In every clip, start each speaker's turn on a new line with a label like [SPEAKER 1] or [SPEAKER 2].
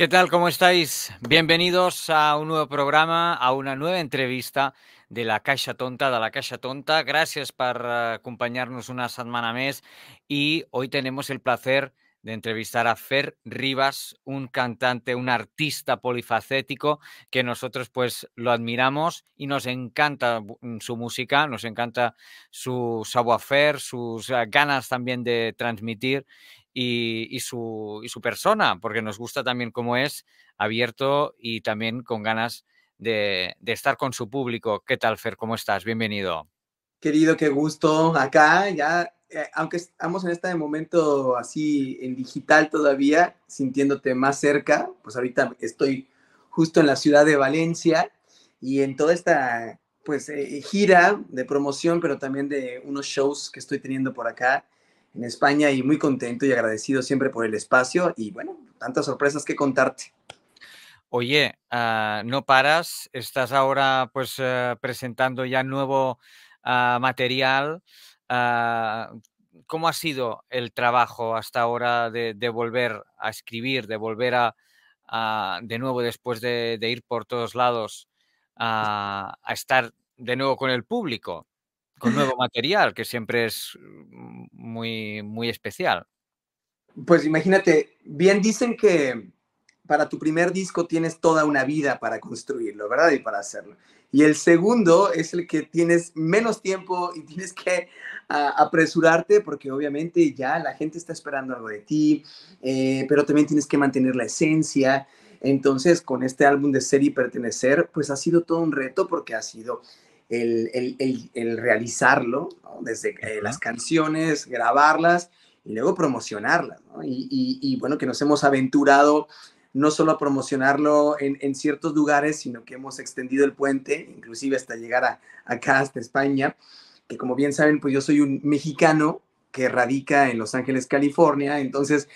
[SPEAKER 1] ¿Qué tal? ¿Cómo estáis? Bienvenidos a un nuevo programa, a una nueva entrevista de la Caixa Tonta, de la Caixa Tonta. Gracias por eh, acompañarnos una semana más y hoy tenemos el placer de entrevistar a Fer Rivas, un cantante, un artista polifacético que nosotros pues lo admiramos y nos encanta mm, su música, nos encanta su savoir-faire, sus eh, ganas también de transmitir y, su, persona, porque nos gusta también cómo es, abierto y también con ganas de, estar con su público. ¿Qué tal, Fer? ¿Cómo estás? Bienvenido.
[SPEAKER 2] Querido, qué gusto acá, ya, eh, aunque estamos en este momento así en digital todavía, sintiéndote más cerca, pues ahorita estoy justo en la ciudad de Valencia y en toda esta pues eh, gira de promoción, pero también de unos shows que estoy teniendo por acá en España y muy contento y agradecido siempre por el espacio y bueno, tantas sorpresas que contarte.
[SPEAKER 1] Oye, ah, no paras, estás ahora pues eh, presentando ya nuevo ah, material. Ah, ¿Cómo ha sido el trabajo hasta ahora de, volver a escribir, de volver a, de nuevo después de, ir por todos lados a estar de nuevo con el público? con nuevo material, que siempre es mm, muy, muy especial.
[SPEAKER 2] Pues imagínate, bien dicen que para tu primer disco tienes toda una vida para construirlo, ¿verdad? Y para hacerlo. Y el segundo es el que tienes menos tiempo y tienes que ah, apresurarte porque obviamente ya la gente está esperando algo de ti, eh, pero también tienes que mantener la esencia. Entonces, con este álbum de Ser y Pertenecer, pues ha sido todo un reto porque ha sido el, realizarlo, desde eh, las
[SPEAKER 1] canciones,
[SPEAKER 2] grabarlas y luego promocionarlas. Y, bueno, que nos hemos aventurado no solo a promocionarlo en, ciertos lugares, sino que hemos extendido el puente, inclusive hasta llegar a, acá, hasta España, que como bien saben, pues yo soy un mexicano que radica en Los Ángeles, California, entonces,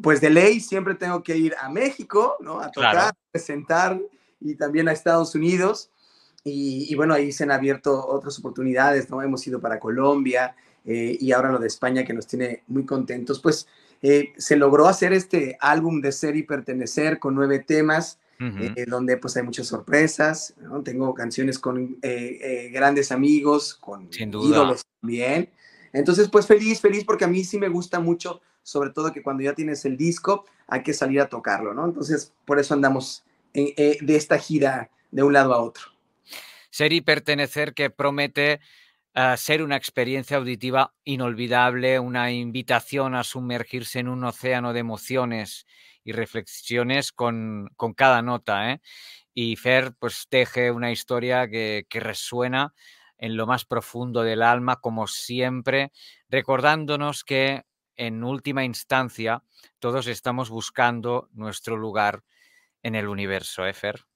[SPEAKER 2] pues de ley siempre tengo que ir a México, ¿no? A tocar, a presentar y también a Estados Unidos. Y, bueno, ahí se han abierto otras oportunidades, ¿no? Hemos ido para Colombia eh, y ahora lo de España que nos tiene muy contentos. Pues eh, se logró hacer este álbum de ser y pertenecer con nueve temas, eh, donde pues hay muchas sorpresas, ¿no? Tengo canciones con grandes amigos, con ídolos también. Entonces, pues feliz, feliz, porque a mí sí me gusta mucho, sobre todo que cuando ya tienes el disco, hay que salir a tocarlo, ¿no? Entonces, por eso andamos de esta gira de un lado a otro.
[SPEAKER 1] Ser y pertenecer que promete ah, ser una experiencia auditiva inolvidable, una invitación a sumergirse en un océano de emociones y reflexiones con, cada nota. ¿eh? Y Fer pues teje una historia que, resuena en lo más profundo del alma, como siempre, recordándonos que en última instancia todos estamos buscando nuestro lugar en el universo, ¿eh, Fer?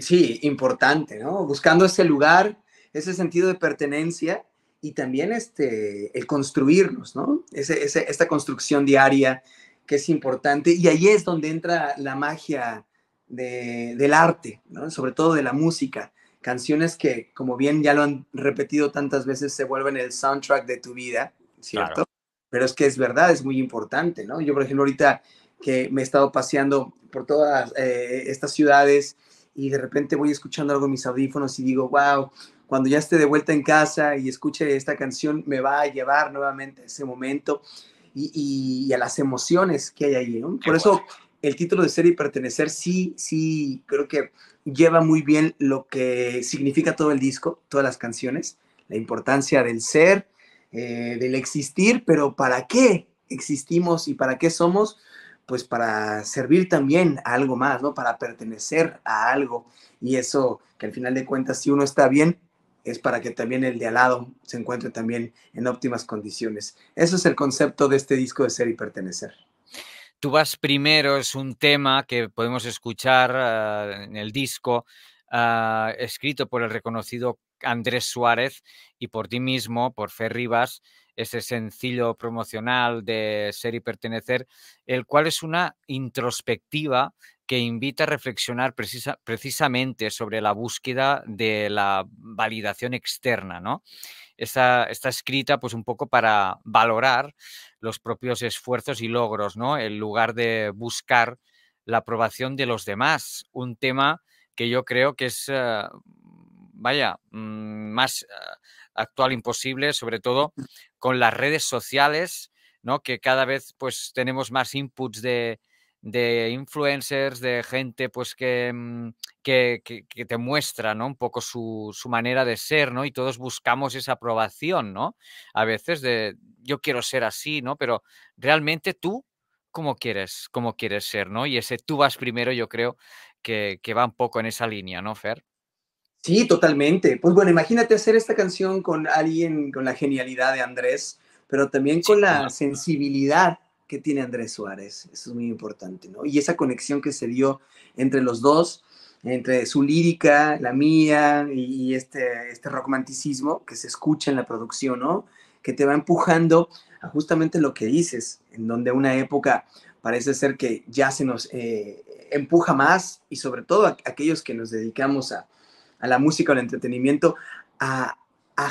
[SPEAKER 2] Sí, importante, ¿no? Buscando ese lugar, ese sentido de pertenencia y también este, el construirnos, ¿no? Ese, esta construcción diaria que es importante y ahí es donde entra la magia del arte, ¿no? Sobre todo de la música. Canciones que, como bien ya lo han repetido tantas veces, se vuelven el soundtrack de tu vida, ¿cierto? Pero es que es verdad, es muy importante, ¿no? Yo, por ejemplo, ahorita que me he estado paseando por todas eh, estas ciudades, y de repente voy escuchando algo en mis audífonos y digo, wow, cuando ya esté de vuelta en casa y escuche esta canción, me va a llevar nuevamente a ese momento y, a las emociones que hay allí. Por eso el título de ser y pertenecer sí, sí, creo que lleva muy bien lo que significa todo el disco, todas las canciones, la importancia del ser, eh, del existir, pero ¿para qué existimos y para qué somos? pues para servir también a algo más, ¿no? Para pertenecer a algo. Y eso, que al final de cuentas, si uno está bien, es para que también el de al lado se encuentre también en óptimas condiciones. Eso es el concepto de este disco de ser y pertenecer.
[SPEAKER 1] Tú vas primero, es un tema que podemos escuchar ah, en el disco, ah, escrito por el reconocido Andrés Suárez y por ti mismo, por Fer Rivas, ese sencillo promocional de Ser y Pertenecer, el cual es una introspectiva que invita a reflexionar precisamente sobre la búsqueda de la validación externa, ¿no? Está, está, escrita pues un poco para valorar los propios esfuerzos y logros, ¿no? En lugar de buscar la aprobación de los demás, un tema que yo creo que es, eh, vaya, mm, más eh, actual imposible, sobre todo con las redes sociales, ¿no? Que cada vez pues tenemos más inputs de, influencers, de gente pues mm, que, que, te muestra, ¿no? Un poco su, su, manera de ser, ¿no? Y todos buscamos esa aprobación, ¿no? A veces de yo quiero ser así, ¿no? Pero realmente tú, ¿cómo quieres? quieres ser, ¿no? Y ese tú vas primero, yo creo que, que va un poco en esa línea, ¿no, Fer?
[SPEAKER 2] Sí, totalmente. Pues bueno, imagínate hacer esta canción con alguien con la genialidad de Andrés, pero también con la sensibilidad que tiene Andrés Suárez. Eso es muy importante, ¿no? Y esa conexión que se dio entre los dos, entre su lírica, la mía y, este, este romanticismo que se escucha en la producción, ¿no? Que te va empujando a justamente lo que dices, en donde una época parece ser que ya se nos eh, empuja más y sobre todo aquellos que nos dedicamos a, a la música, al entretenimiento, a,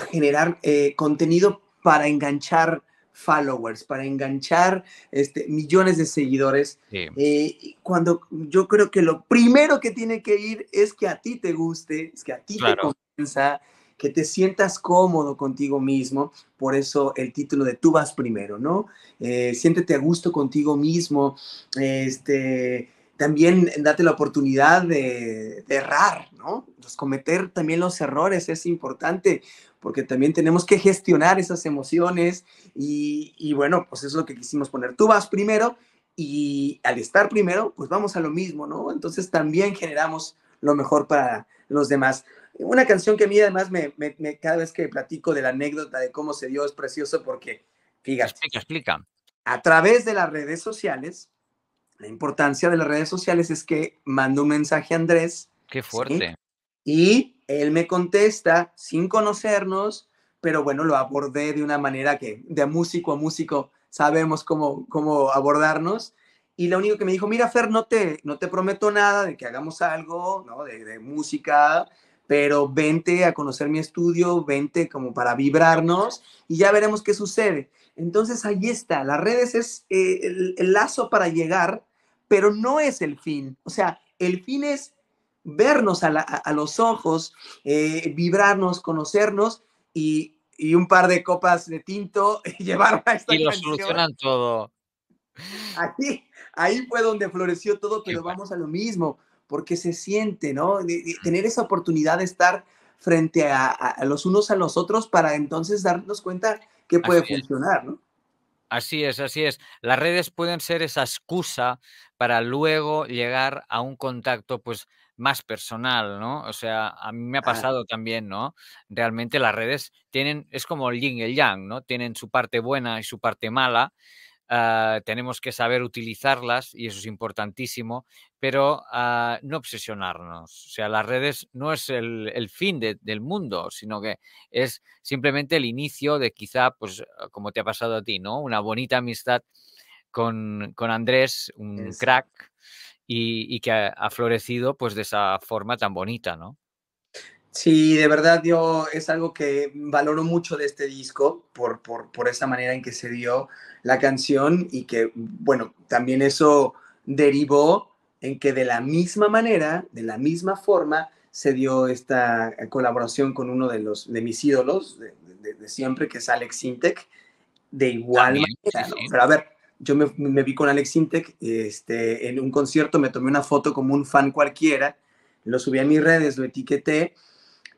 [SPEAKER 2] generar eh, contenido para enganchar followers, para enganchar este, millones de seguidores. Eh, cuando yo creo que lo primero que tiene que ir es que a ti te guste, es que a ti te convenza, que te sientas cómodo contigo mismo. Por eso el título de Tú vas primero, ¿no? Eh, siéntete a gusto contigo mismo. Este también date la oportunidad de, errar, ¿no? Entonces, cometer también los errores es importante porque también tenemos que gestionar esas emociones y, bueno, pues eso es lo que quisimos poner. Tú vas primero y al estar primero, pues vamos a lo mismo, ¿no? Entonces también generamos lo mejor para los demás. Una canción que a mí además me, cada vez que platico de la anécdota de cómo se dio es precioso porque, fíjate,
[SPEAKER 1] explica, explica.
[SPEAKER 2] A través de las redes sociales, la importancia de las redes sociales es que mando un mensaje a Andrés.
[SPEAKER 1] Qué fuerte.
[SPEAKER 2] Y él me contesta sin conocernos, pero bueno, lo abordé de una manera que de músico a músico sabemos cómo, cómo abordarnos. Y lo único que me dijo, mira, Fer, no te, no te prometo nada de que hagamos algo, ¿no? De, música, pero vente a conocer mi estudio, vente como para vibrarnos y ya veremos qué sucede. Entonces ahí está, las redes es eh, el, lazo para llegar pero no es el fin. O sea, el fin es vernos a, los ojos, eh, vibrarnos, conocernos y, un par de copas de tinto y llevar a esta Y lo solucionan todo. Ahí, ahí fue donde floreció todo, pero vamos a lo mismo, porque se siente, ¿no? tener esa oportunidad de estar frente a, los unos a los otros para entonces darnos cuenta que puede funcionar, ¿no?
[SPEAKER 1] Así es, así es. Las redes pueden ser esa excusa para luego llegar a un contacto, pues más personal, ¿no? O sea, a mí me ha pasado también, ¿no? Realmente las redes tienen, es como el yin y el yang, ¿no? Tienen su parte buena y su parte mala, Ah, tenemos que saber utilizarlas y eso es importantísimo, pero ah, no obsesionarnos. O sea, las redes no es el, fin del mundo, sino que es simplemente el inicio de quizá, pues ah, como te ha pasado a ti, ¿no? Una bonita amistad con, Andrés, un crack, y, que ha, ha, florecido pues de esa forma tan bonita, ¿no?
[SPEAKER 2] Sí, de verdad yo es algo que valoro mucho de este disco por, por, esa manera en que se dio la canción y que, bueno, también eso derivó en que de la misma manera, de la misma forma, se dio esta colaboración con uno de, los, de mis ídolos de, siempre, que es Alex Sintek, de igual manera. Pero a ver, yo me, vi con Alex Sintek este, en un concierto, me tomé una foto como un fan cualquiera, lo subí a mis redes, lo etiqueté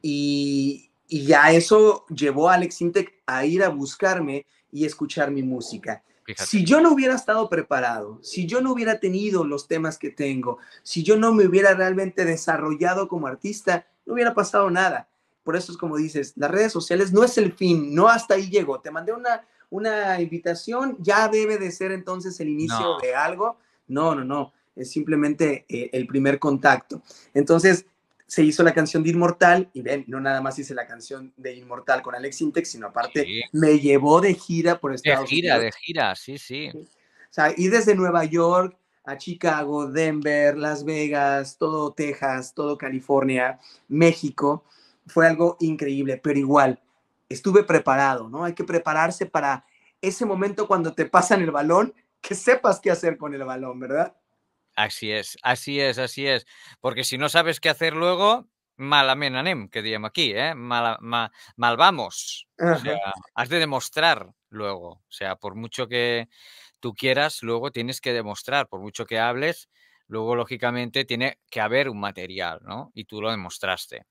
[SPEAKER 2] y, ya eso llevó a Alex Intec a ir a buscarme y escuchar mi música. Si yo no hubiera estado preparado, si yo no hubiera tenido los temas que tengo, si yo no me hubiera realmente desarrollado como artista, no hubiera pasado nada. Por eso es como dices, las redes sociales no es el fin, no hasta ahí llegó. Te mandé una, una invitación, ya debe de ser entonces el inicio de algo. No, no, no, es simplemente eh, el primer contacto. Entonces, se hizo la canción de Inmortal y ven, no nada más hice la canción de Inmortal con Alex Intex, sino aparte me llevó de gira por Estados Unidos. De gira, de
[SPEAKER 1] gira, sí, sí. O
[SPEAKER 2] sea, ir desde Nueva York a Chicago, Denver, Las Vegas, todo Texas, todo California, México, fue algo increíble, pero igual, estuve preparado, ¿no? Hay que prepararse para ese momento cuando te pasan el balón, que sepas qué hacer con el balón, ¿verdad?
[SPEAKER 1] Así es, así es, así es. Porque si no sabes qué hacer luego, malamenanem, que diríamos aquí, ¿eh? Mal, mal, vamos. has de demostrar luego. O sea, por mucho que tú quieras, luego tienes que demostrar. Por mucho que hables, luego, lógicamente, tiene que haber un material, ¿no? Y tú lo demostraste.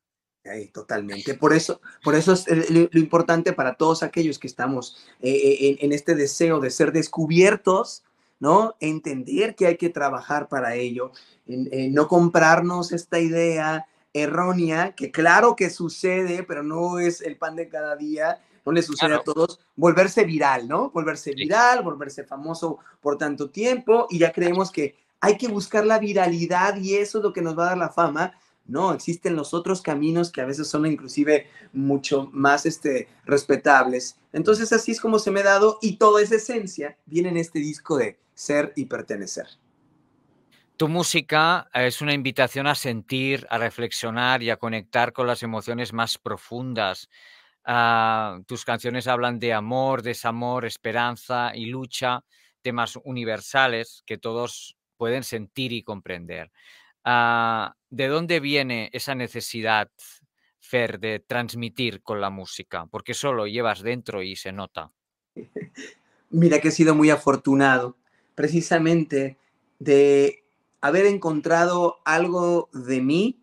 [SPEAKER 1] totalmente.
[SPEAKER 2] Por eso, por eso es eh, lo, importante para todos aquellos que estamos eh, eh, en este deseo de ser descubiertos, ¿no? Entender que hay que trabajar para ello, en, no comprarnos esta idea errónea, que claro que sucede, pero no es el pan de cada día, no le sucede a todos, volverse viral, ¿no? Volverse viral, volverse famoso por tanto tiempo y ya creemos que hay que buscar la viralidad y eso es lo que nos va a dar la fama, no, existen los otros caminos que a veces son inclusive mucho más este, respetables. Entonces así es como se me ha dado y toda esa esencia viene en este disco de ser y pertenecer.
[SPEAKER 1] Tu música eh, es una invitación a sentir, a reflexionar y a conectar con las emociones más profundas. Ah, tus canciones hablan de amor, desamor, esperanza y lucha, temas universales que todos pueden sentir y comprender. Ah, ¿De dónde viene esa necesidad, Fer, de transmitir con la música? Porque eso lo llevas dentro y se nota.
[SPEAKER 2] Mira que he sido muy afortunado, precisamente de haber encontrado algo de mí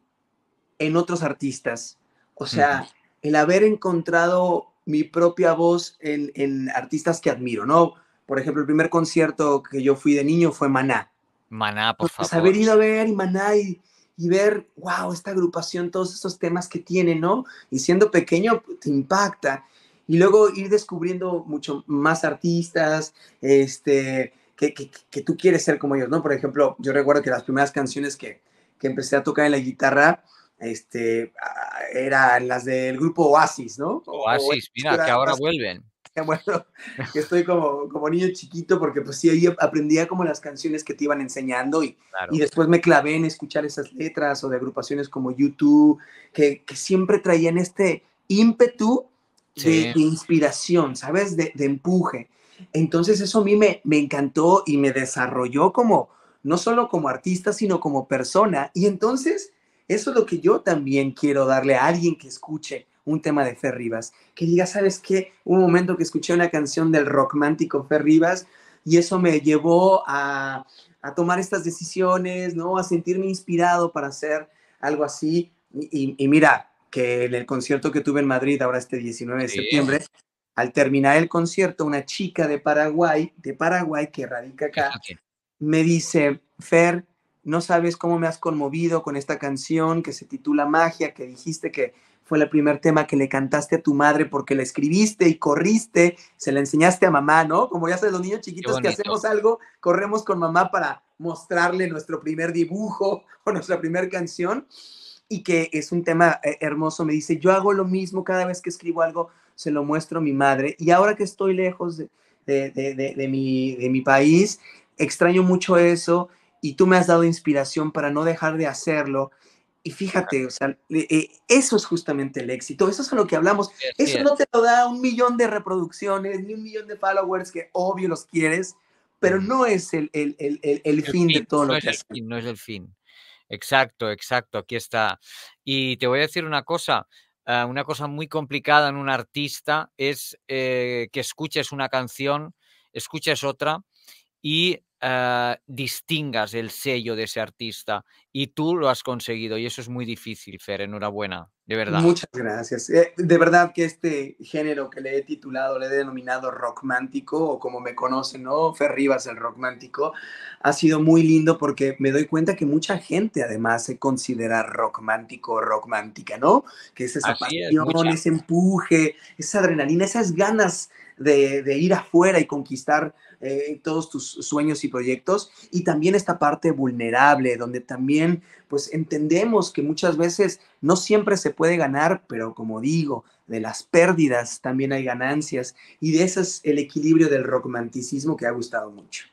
[SPEAKER 2] en otros artistas. O sea, el haber encontrado mi propia voz en, en, artistas que admiro, ¿no? Por ejemplo, el primer concierto que yo fui de niño fue Maná.
[SPEAKER 1] Maná, por pues, favor. Haber ido
[SPEAKER 2] a ver y Maná y, ver, wow, esta agrupación, todos estos temas que tiene, ¿no? Y siendo pequeño pues, te impacta. Y luego ir descubriendo mucho más artistas, este, que, que, que tú quieres ser como ellos, ¿no? Por ejemplo, yo recuerdo que las primeras canciones que, empecé a tocar en la guitarra, este, eran las del grupo Oasis, ¿no? Oasis, mira, que ahora vuelven. Bueno, que estoy como, como niño chiquito porque pues sí, ahí aprendía como las canciones que te iban enseñando y, y después me clavé en escuchar esas letras o de agrupaciones como YouTube, que, que siempre traían este ímpetu de, de, inspiración, ¿sabes? De, de, empuje. Entonces eso a mí me, me encantó y me desarrolló como, no solo como artista, sino como persona. Y entonces eso es lo que yo también quiero darle a alguien que escuche un tema de Fer Rivas, que diga, ¿sabes qué? Un momento que escuché una canción del rockmántico Fer Rivas y eso me llevó a, tomar estas decisiones, ¿no? A sentirme inspirado para hacer algo así. Y, mira, que en el concierto que tuve en Madrid ahora este 19 de septiembre, al terminar el concierto, una chica de Paraguay, de Paraguay que radica acá, ah, me dice, Fer, no sabes cómo me has conmovido con esta canción que se titula Magia, que dijiste que fue el primer tema que le cantaste a tu madre porque la escribiste y corriste, se la enseñaste a mamá, ¿no? Como ya sabes, los niños chiquitos que hacemos algo, corremos con mamá para mostrarle nuestro primer dibujo o nuestra primera canción y que es un tema eh, hermoso. Me dice, yo hago lo mismo cada vez que escribo algo, se lo muestro a mi madre. Y ahora que estoy lejos de, de, de, mi, mi país, extraño mucho eso y tú me has dado inspiración para no dejar de hacerlo y fíjate, o sea, eh, eh, eso es justamente el éxito, eso es lo que hablamos. eso no te lo da un millón de reproducciones ni un millón de followers, que obvio los quieres, pero mm. no es el, el, el, el fin, de todo lo que haces.
[SPEAKER 1] No es el fin. Exacto, exacto, aquí está. Y te voy a decir una cosa, ah, una cosa muy complicada en un artista es eh, que escuches una canción, escuches otra y ah, distingas el sello de ese artista. Y tú lo has conseguido y eso es muy difícil, Fer. Enhorabuena. De verdad. Muchas gracias. Eh, de verdad
[SPEAKER 2] que este género que le he titulado, le he denominado rockmántico, o como me conocen, ¿no? Ferribas el rockmántico, ha sido muy lindo porque me doy cuenta que mucha gente además se considera rockmántico o rockmántica, ¿no? Que es esa pasión, ese empuje, esa adrenalina, esas ganas de, ir afuera y conquistar eh, todos tus sueños y proyectos y también esta parte vulnerable donde también pues entendemos que muchas veces no siempre se puede ganar, pero como digo, de las pérdidas también hay ganancias y de eso es el equilibrio del romanticismo que ha gustado mucho.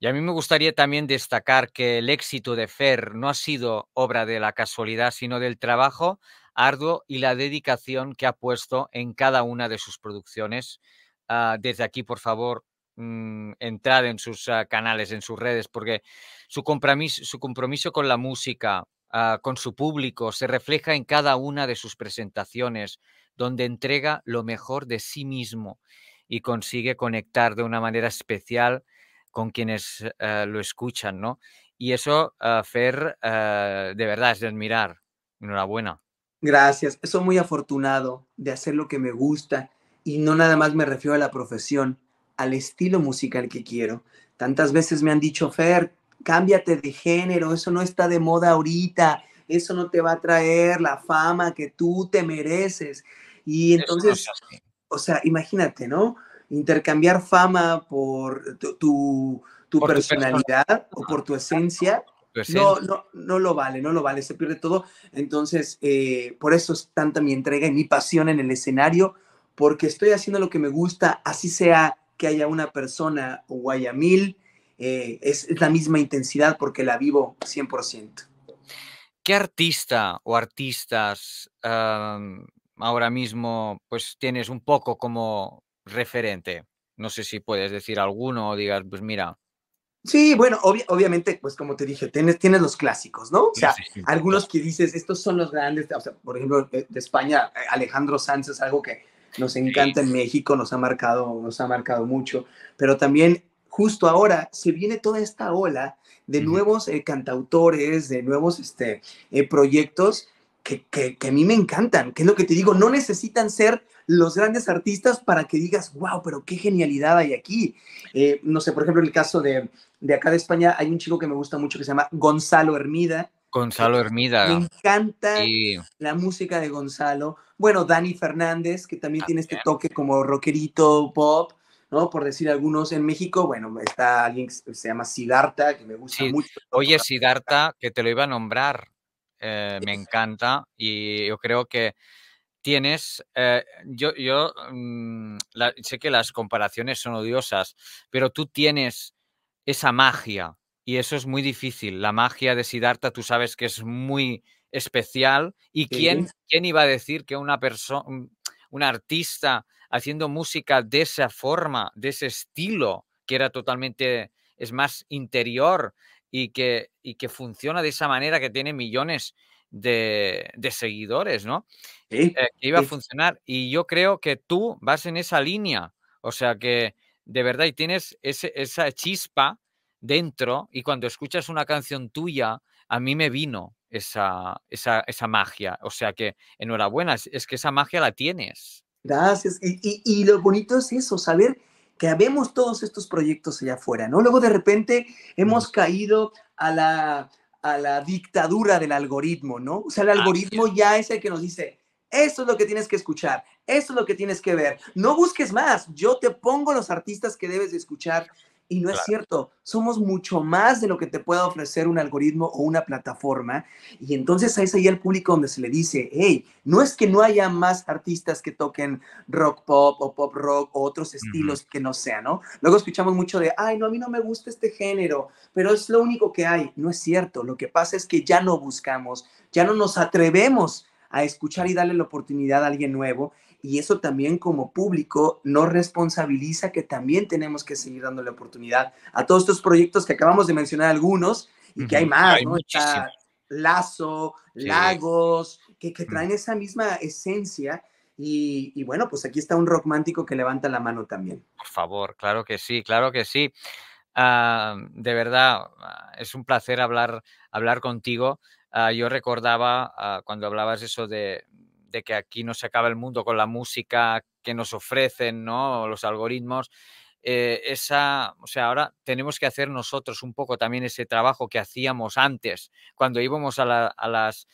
[SPEAKER 1] Y a mí me gustaría también destacar que el éxito de Fer no ha sido obra de la casualidad, sino del trabajo arduo y la dedicación que ha puesto en cada una de sus producciones. Ah, desde aquí, por favor, mm, entrad en sus ah, canales, en sus redes, porque su compromiso, su compromiso con la música, Ah, con su público, se refleja en cada una de sus presentaciones, donde entrega lo mejor de sí mismo y consigue conectar de una manera especial con quienes ah, lo escuchan, ¿no? Y eso, ah, Fer, de verdad es de admirar. Enhorabuena.
[SPEAKER 2] Gracias. Soy muy afortunado de hacer lo que me gusta y no nada más me refiero a la profesión, al estilo musical que quiero. Tantas veces me han dicho, Fer, cámbiate de género, eso no está de moda ahorita, eso no te va a traer la fama que tú te mereces. Y entonces, o sea, imagínate, ¿no? Intercambiar fama por tu, tu, personalidad o por tu esencia. No, no, no lo vale, no lo vale, se pierde todo. Entonces, eh, por eso es tanta mi entrega y mi pasión en el escenario, porque estoy haciendo lo que me gusta, así sea que haya una persona o eh, es, la misma intensidad porque la vivo 100%.
[SPEAKER 1] ¿Qué artista o artistas ahora mismo pues tienes un poco como referente? No sé si puedes decir alguno o digas, pues mira,
[SPEAKER 2] Sí, bueno, obviamente, pues como te dije, tienes, tienes los clásicos, ¿no? O sea, algunos que dices, estos son los grandes, o sea, por ejemplo, eh, de, España, eh, Alejandro Sanz algo que nos encanta en México, nos ha marcado, nos ha marcado mucho, pero también justo ahora se viene toda esta ola de nuevos eh, cantautores, de nuevos este, eh, proyectos que, a mí me encantan, que es lo que te digo, no necesitan ser los grandes artistas para que digas, wow, pero qué genialidad hay aquí. Eh, no sé, por ejemplo, en el caso de, de acá de España, hay un chico que me gusta mucho que se llama Gonzalo Hermida,
[SPEAKER 1] Gonzalo Hermida. Me
[SPEAKER 2] encanta la música de Gonzalo. Bueno, Dani Fernández, que también ah, tiene este toque como rockerito, pop. ¿no? Por decir algunos, en México, bueno, está alguien que se llama Sidarta que me gusta mucho.
[SPEAKER 1] Oye, Sidarta que te lo iba a nombrar, eh, me encanta y yo creo que tienes, eh, yo, yo mm, sé que las comparaciones son odiosas, pero tú tienes esa magia y eso es muy difícil. La magia de Sidarta tú sabes que es muy especial y quién, quién iba a decir que una persona, un artista haciendo música de esa forma, de ese estilo, que era totalmente, es más interior y que, y que funciona de esa manera, que tiene millones de, seguidores, ¿no? Eh, que iba a funcionar. Y yo creo que tú vas en esa línea, o sea que de verdad y tienes esa chispa dentro y cuando escuchas una canción tuya, a mí me vino esa, esa, esa magia. O sea que enhorabuena, es que esa magia la tienes.
[SPEAKER 2] Gracias. Y, lo bonito es eso, saber que habemos todos estos proyectos allá afuera, ¿no? Luego de repente hemos caído a la, a la dictadura del algoritmo, ¿no? O sea, el algoritmo ya es el que nos dice, esto es lo que tienes que escuchar, esto es lo que tienes que ver, no busques más, yo te pongo los artistas que debes de escuchar, y no es cierto, somos mucho más de lo que te pueda ofrecer un algoritmo o una plataforma. Y entonces ahí es ahí el público donde se le dice, hey, no es que no haya más artistas que toquen rock pop o pop rock o otros estilos que no sean, ¿no? Luego escuchamos mucho de, ay, no, a mí no me gusta este género, pero es lo único que hay. No es cierto, lo que pasa es que ya no buscamos, ya no nos atrevemos a escuchar y darle la oportunidad a alguien nuevo y eso también como público nos responsabiliza que también tenemos que seguir dándole oportunidad a todos estos proyectos que acabamos de mencionar algunos y que hay más, ¿no? Lazo, Lagos, que, traen esa misma esencia y, bueno, pues aquí está un rockmántico que levanta la mano también.
[SPEAKER 1] Por favor, claro que sí, claro que sí. Ah, de verdad, ah, es un placer hablar, hablar contigo. Ah, yo recordaba cuando hablabas eso de, de que aquí no se acaba el mundo con la música que nos ofrecen, ¿no? Los algoritmos. Eh, esa, o sea, ahora tenemos que hacer nosotros un poco también ese trabajo que hacíamos antes, cuando íbamos a, las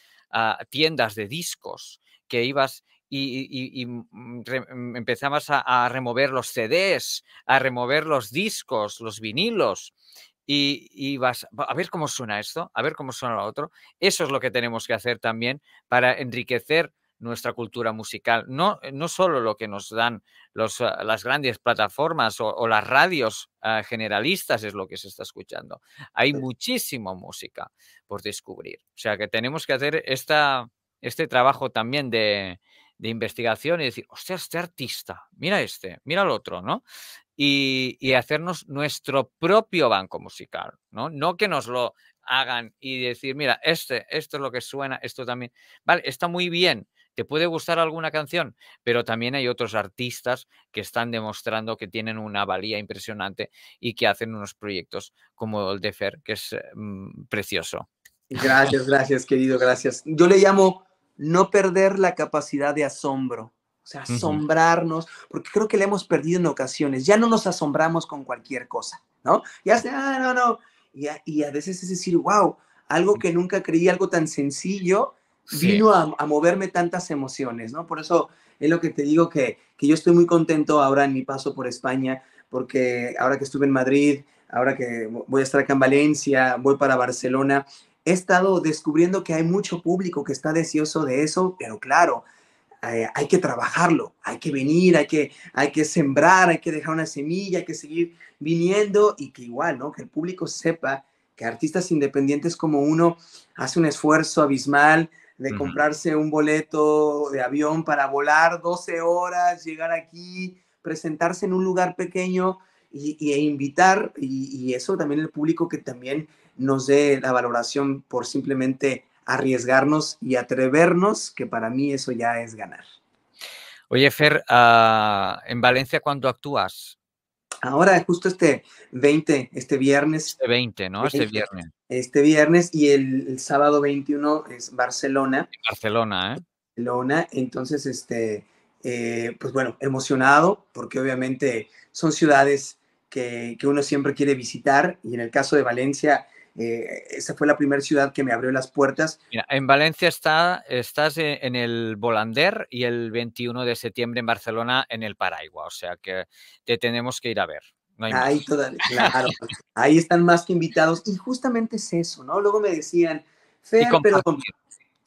[SPEAKER 1] tiendas de discos, que ibas y, mm, mm, empezabas a, remover los CDs, a remover los discos, los vinilos. Y, y vas a ver cómo suena esto, a ver cómo suena lo otro. Eso es lo que tenemos que hacer también para enriquecer nuestra cultura musical. No, eh, no solo lo que nos dan los, ah, las grandes plataformas o, las radios ah, generalistas es lo que se está escuchando. Hay muchísima música por descubrir. O sea que tenemos que hacer esta, este trabajo también de, investigación y decir, sea este artista, mira este, mira el otro, ¿no? Y, y, hacernos nuestro propio banco musical, ¿no? No que nos lo hagan y decir, mira, este, esto es lo que suena, esto también. Vale, está muy bien, te puede gustar alguna canción, pero también hay otros artistas que están demostrando que tienen una valía impresionante y que hacen unos proyectos como el de Fer, que es eh, mm, precioso. Gracias,
[SPEAKER 2] gracias, querido, gracias. Yo le llamo no perder la capacidad de asombro. O sea, asombrarnos, porque creo que la hemos perdido en ocasiones. Ya no nos asombramos con cualquier cosa, ¿no? Ya se, ah, no, no. Y y a veces es decir, wow, algo que nunca creí, algo tan sencillo, vino a, moverme tantas emociones, ¿no? Por eso es lo que te digo que, que yo estoy muy contento ahora en mi paso por España, porque ahora que estuve en Madrid, ahora que voy a estar acá en Valencia, voy para Barcelona, he estado descubriendo que hay mucho público que está deseoso de eso, pero claro, eh, hay que trabajarlo, hay que venir, hay que, hay que sembrar, hay que dejar una semilla, hay que seguir viniendo y que igual, ¿no? Que el público sepa que artistas independientes como uno hace un esfuerzo abismal, de comprarse un boleto de avión para volar 12 horas, llegar aquí, presentarse en un lugar pequeño y, e invitar, y, eso también el público que también nos dé la valoración por simplemente arriesgarnos y atrevernos, que para mí eso ya es ganar.
[SPEAKER 1] Oye, Fer, ah, en Valencia, cuando actúas? Ahora,
[SPEAKER 2] justo este 20, este viernes. Este 20, ¿no? Este, este viernes. Este viernes y el, sábado 21 es Barcelona.
[SPEAKER 1] Barcelona, ¿eh?
[SPEAKER 2] Barcelona, entonces, este, eh, pues bueno, emocionado, porque obviamente son ciudades que, que, uno siempre quiere visitar y en el caso de Valencia, eh, esa fue la primera ciudad que me abrió las puertas.
[SPEAKER 1] Mira, en Valencia está, estás e, en el Volander y el 21 de septiembre en Barcelona en el Paraigua, o sea que te tenemos que ir a ver.
[SPEAKER 2] ahí, están más que invitados y justamente es eso, ¿no? Luego me decían, Fer, pero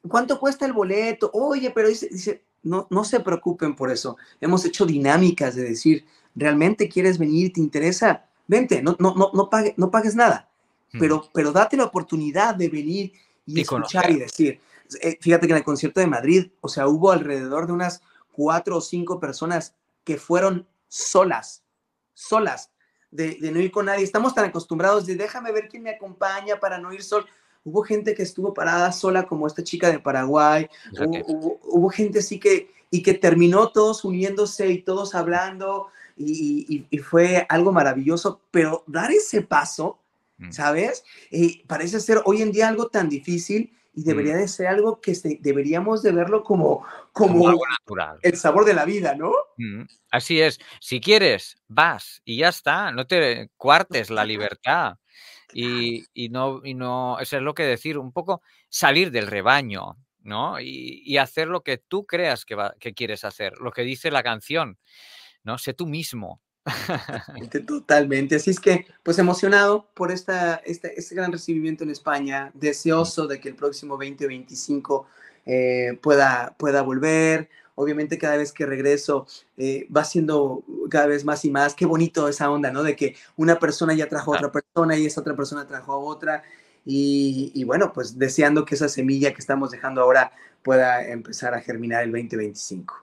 [SPEAKER 2] ¿cuánto cuesta el boleto? Oye, pero dice, dice no, no se preocupen por eso. Hemos hecho dinámicas de decir, ¿realmente quieres venir? ¿Te interesa? Vente, no, no, no, no, pague, no pagues nada pero, pero date la oportunidad de venir y, escuchar y decir. Eh, fíjate que en el concierto de Madrid, o sea, hubo alrededor de unas cuatro o cinco personas que fueron solas, solas, de, no ir con nadie. Estamos tan acostumbrados de déjame ver quién me acompaña para no ir sol. Hubo gente que estuvo parada sola, como esta chica de Paraguay. Hubo, gente así que, y que terminó todos uniéndose y todos hablando, y fue algo maravilloso. Pero dar ese paso, Mm. ¿sabes? Y parece ser hoy en día algo tan difícil y debería mm. de ser algo que deberíamos de verlo como, como, el sabor de la vida, ¿no?
[SPEAKER 1] Mm, así es, si quieres, vas y ya está, no te cuartes la libertad. Y, no, y no, eso es lo que decir, un poco salir del rebaño, ¿no? Y, y hacer lo que tú creas que, que quieres hacer, lo que dice la canción, ¿no? Sé tú mismo,
[SPEAKER 2] Este, totalmente. Así es que, pues emocionado por esta, este, este, gran recibimiento en España, deseoso de que el próximo 2025 eh, pueda, pueda volver. Obviamente cada vez que regreso eh, va siendo cada vez más y más. Qué bonito esa onda, ¿no? De que una persona ya trajo a otra persona y esa otra persona trajo a otra. Y, y bueno, pues deseando que esa semilla que estamos dejando ahora pueda empezar a germinar el 2025.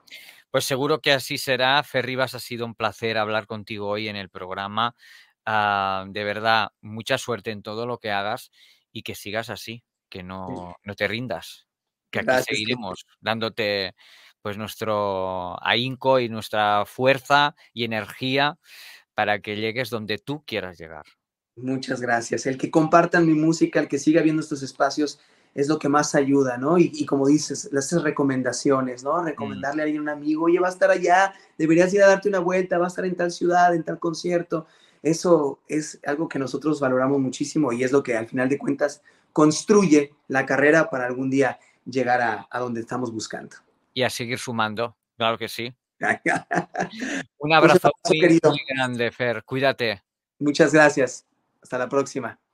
[SPEAKER 1] Pues seguro que así será. Ferribas, ha sido un placer hablar contigo hoy en el programa. Ah, de verdad, mucha suerte en todo lo que hagas y que sigas así, que no, te rindas, que aquí seguiremos dándote pues nuestro ahínco y nuestra fuerza y energía para que llegues donde tú quieras llegar.
[SPEAKER 2] Muchas gracias. El que compartan mi música, el que siga viendo estos espacios, es lo que más ayuda, ¿no? Y, como dices, las recomendaciones, ¿no? Recomendarle a alguien, un amigo, oye, va a estar allá, deberías ir a darte una vuelta, va a estar en tal ciudad, en tal concierto. Eso es algo que nosotros valoramos muchísimo y es lo que al final de cuentas construye la carrera para algún día llegar a, donde estamos buscando.
[SPEAKER 1] Y a seguir sumando, claro que sí. Pues un abrazo, muy grande, Fer. Cuídate.
[SPEAKER 2] Muchas gracias. Hasta la próxima.